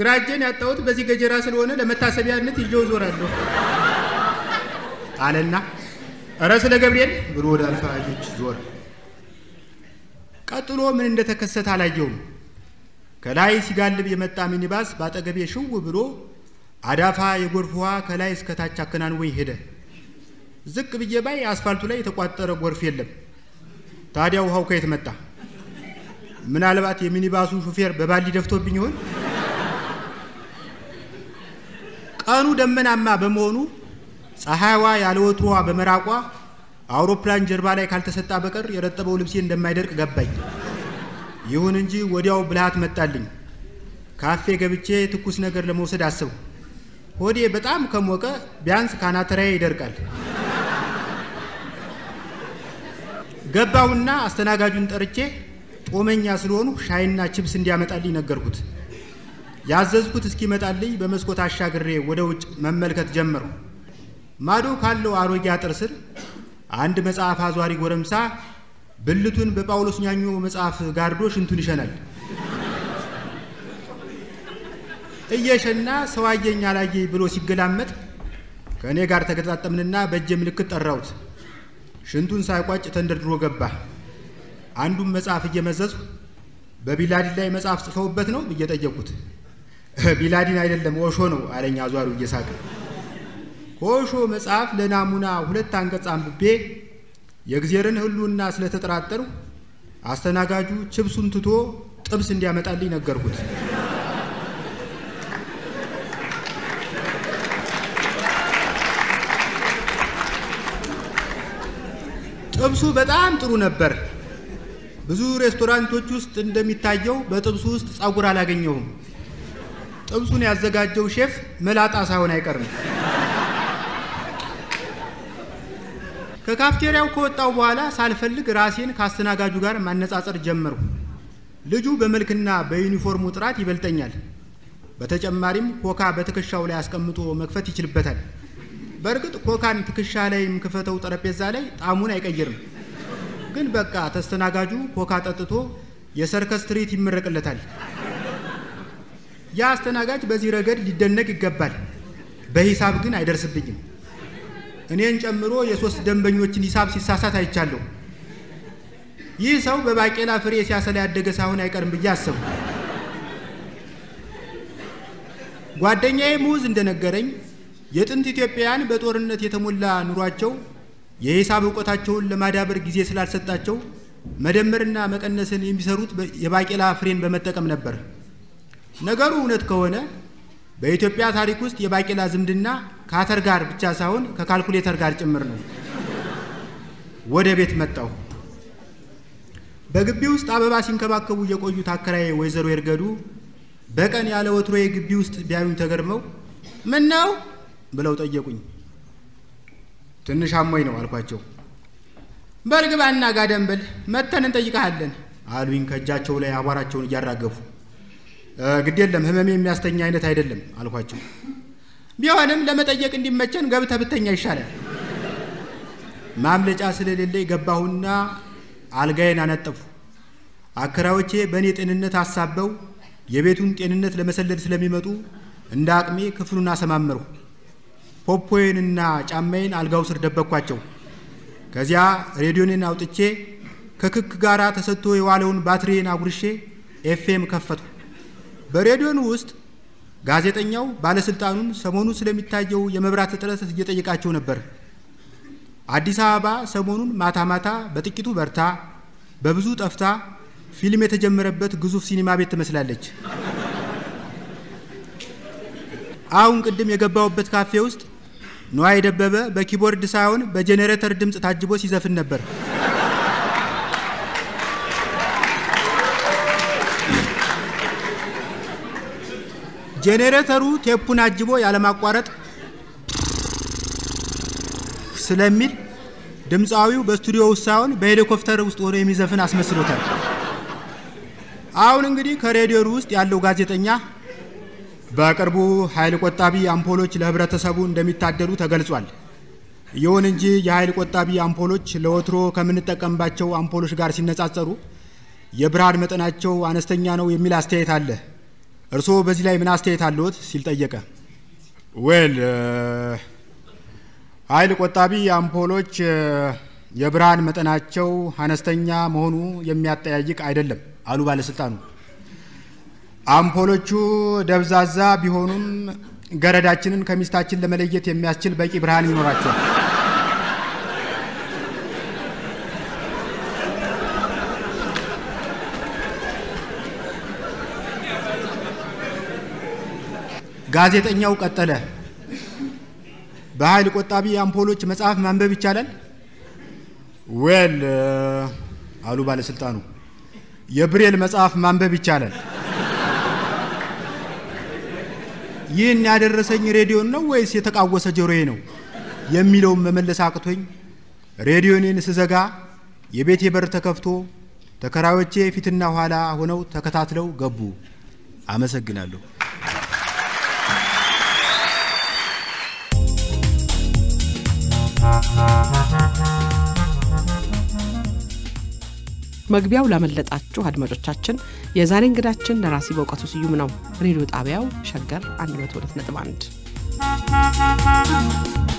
ግራጀን ያጣሁት በዚህ ገጀራ ስለሆነ ለመታሰቢያነት ይዤው ዞራለሁ አለና እረ ስለ ገብርኤል ብሎ ወደ አልፋጆች ዞር። ቀጥሎ ምን እንደተከሰተ አላየውም። ከላይ ሲጋልብ የመጣ ሚኒባስ በአጠገቤ ሽው ብሎ አዳፋ የጎርፍ ውሃ ከላይ እስከ ታች አከናንወኝ ሄደ። ዝቅ ብዬ ባይ አስፋልቱ ላይ የተቋጠረ ጎርፍ የለም። ታዲያ ውሃው ከየት መጣ? ምናልባት የሚኒባሱ ሹፌር በባሊ ደፍቶብኝ ይሆን? ቀኑ ደመናማ በመሆኑ ፀሐይዋ ያለ ወትሮዋ በመራቋ አውሮፕላን ጀርባ ላይ ካልተሰጣ በቀር የረጠበው ልብሴ እንደማይደርቅ ገባኝ። ይሁን እንጂ ወዲያው ብልሃት መጣልኝ። ካፌ ገብቼ ትኩስ ነገር ለመውሰድ አስብ ሆዴ በጣም ከሞቀ ቢያንስ ካናተራዬ ይደርቃል። ገባውና አስተናጋጁን ጠርቼ ጦመኛ ስለሆኑ ሻይና ችብስ እንዲያመጣልኝ ነገርኩት። ያዘዝኩት እስኪመጣልኝ በመስኮት አሻግሬ ወደ ውጭ መመልከት ጀመሩ። ማዶ ካለው አሮጌ አጥር ስር አንድ መጽሐፍ አዟሪ ጎረምሳ ብልቱን በጳውሎስ ኛኞ መጽሐፍ ጋርዶ ሽንቱን ይሸናል። እየሸና ሰው አየኝ አላየ ብሎ ሲገላመጥ ከእኔ ጋር ተገጣጠምንና በእጄ ምልክት ጠራሁት። ሽንቱን ሳይቋጭ ተንደርድሮ ገባ። አንዱን መጽሐፍ እየመዘዙ በቢላዲን ላይ መጽሐፍ ጽፈውበት ነው እየጠየቁት፣ ቢላዲን አይደለም ኦሾ ነው አለኝ አዟሪው እየሳቀ። ኦሾ መጽሐፍ ለናሙና ሁለት አንቀጽ አንብቤ የእግዜርን ሕልውና ስለተጠራጠሩ አስተናጋጁ ችብሱን ትቶ ጥብስ እንዲያመጣልኝ ነገርኩት። ጥብሱ በጣም ጥሩ ነበር። ብዙ ሬስቶራንቶች ውስጥ እንደሚታየው በጥብሱ ውስጥ ጸጉር አላገኘሁም። ጥብሱን ያዘጋጀው ሼፍ መላጣ ሳይሆን አይቀርም። ከካፍቴሪያው ከወጣው በኋላ ሳልፈልግ ራሴን ከአስተናጋጁ ጋር ማነጻጸር ጀመሩ። ልጁ በመልክና በዩኒፎርሙ ጥራት ይበልጠኛል። በተጨማሪም ኮካ በትከሻው ላይ አስቀምጦ መክፈት ይችልበታል። በእርግጥ ኮካን ትከሻ ላይም ክፈተው ጠረጴዛ ላይ ጣዕሙን አይቀይርም። ግን በቃ ተስተናጋጁ ኮካ ጠጥቶ የሰርከስ ትርኢት ይመረቅለታል። ያ አስተናጋጅ በዚህ ረገድ ሊደነቅ ይገባል። በሂሳብ ግን አይደርስብኝም። እኔን ጨምሮ የሶስት ደንበኞችን ሂሳብ ሲሳሳት አይቻለሁ። ይህ ሰው በባቄላ ፍሬ ሲያሰላ ያደገ ሳይሆን አይቀርም ብዬ አሰቡ። ጓደኛዬ ሙዝ እንደነገረኝ የጥንት ኢትዮጵያውያን በጦርነት የተሞላ ኑሯቸው የሂሳብ እውቀታቸውን ለማዳበር ጊዜ ስላልሰጣቸው መደመርና መቀነስን የሚሰሩት የባቄላ ፍሬን በመጠቀም ነበር። ነገሩ እውነት ከሆነ በኢትዮጵያ ታሪክ ውስጥ የባቄላ ዝምድና ከአተር ጋር ብቻ ሳይሆን ከካልኩሌተር ጋር ጭምር ነው። ወደ ቤት መጣሁ። በግቢ ውስጥ አበባ ሲንከባከቡ የቆዩት አከራዬ ወይዘሮ የርገዱ በቀን ያለ ወትሮ የግቢ ውስጥ ቢያዩኝ ተገርመው ምን ነው ብለው ጠየቁኝ። ትንሽ አሞኝ ነው አልኳቸው። በልግባና ጋደም ብል መተን እንጠይቀሃለን አሉኝ፣ ከእጃቸው ላይ አቧራቸውን እያራገፉ። ግድ የለም ህመሜ የሚያስተኛ አይነት አይደለም አልኳቸው። ቢሆንም ለመጠየቅ እንዲመቸን ገብተህ ብተኛ ይሻላል። ማምለጫ ስለሌለ የገባሁና አልጋዬን አነጠፉ። አከራዎቼ በእኔ ጤንነት አሳበው የቤቱን ጤንነት ለመሰለል ስለሚመጡ እንደ አቅሜ ክፍሉን አሰማመርሁ። ፖፖዬንና ጫማዬን አልጋው ስር ደበቅኳቸው። ከዚያ ሬዲዮኔን አውጥቼ ከክክ ጋር ተሰጥቶ የዋለውን ባትሪዬን አጉርሼ ኤፍኤም ከፈቱ። በሬዲዮን ውስጥ ጋዜጠኛው ባለስልጣኑን ሰሞኑ ስለሚታየው የመብራት እጥረት እየጠየቃቸው ነበር። አዲስ አበባ ሰሞኑን ማታ ማታ በጥቂቱ በርታ፣ በብዙ ጠፍታ ፊልም የተጀመረበት ግዙፍ ሲኒማ ቤት ትመስላለች። አሁን ቅድም የገባውበት ካፌ ውስጥ ነዋይ ደበበ በኪቦርድ ሳይሆን በጄኔሬተር ድምፅ ታጅቦ ሲዘፍን ነበር። ጄኔሬተሩ ቴፑን አጅቦ ያለማቋረጥ ስለሚል ድምፃዊው በስቱዲዮ ውስጥ ሳይሆን በሄሊኮፕተር ውስጥ ሆኖ የሚዘፍን አስመስሎታል። አሁን እንግዲህ ከሬዲዮሩ ውስጥ ያለው ጋዜጠኛ በቅርቡ ኃይል ቆጣቢ አምፖሎች ለህብረተሰቡ እንደሚታደሉ ተገልጿል። ይሁን እንጂ የኃይል ቆጣቢ አምፖሎች ለወትሮ ከምንጠቀምባቸው አምፖሎች ጋር ሲነጻጸሩ የብርሃን መጠናቸው አነስተኛ ነው የሚል አስተያየት አለ። እርስዎ በዚህ ላይ ምን አስተያየት አለዎት? ሲል ጠየቀ። ወል ኃይል ቆጣቢ አምፖሎች የብርሃን መጠናቸው አነስተኛ መሆኑ የሚያጠያይቅ አይደለም አሉ ባለስልጣኑ። አምፖሎቹ ደብዛዛ ቢሆኑም ገረዳችንን ከሚስታችን ለመለየት የሚያስችል በቂ ብርሃን ይኖራቸዋል። ጋዜጠኛው ቀጠለ። በኃይል ቆጣቢ አምፖሎች መጽሐፍ ማንበብ ይቻላል? ዌል አሉ ባለስልጣኑ፣ የብሬል መጽሐፍ ማንበብ ይቻላል። ይህን ያደረሰኝ ሬዲዮን ነው ወይስ የተቃወሰ ጆሮዬ ነው የሚለውን መመለስ አቅቶኝ ሬዲዮኔን ስዘጋ የቤቴ በር ተከፍቶ ተከራዮቼ ፊትና ኋላ ሆነው ተከታትለው ገቡ። አመሰግናለሁ። መግቢያው ላመለጣችሁ አድማጮቻችን የዛሬ እንግዳችን ደራሲ በእውቀቱ ስዩም ነው። ሬዲዮ ጣቢያው ሸገር 102.1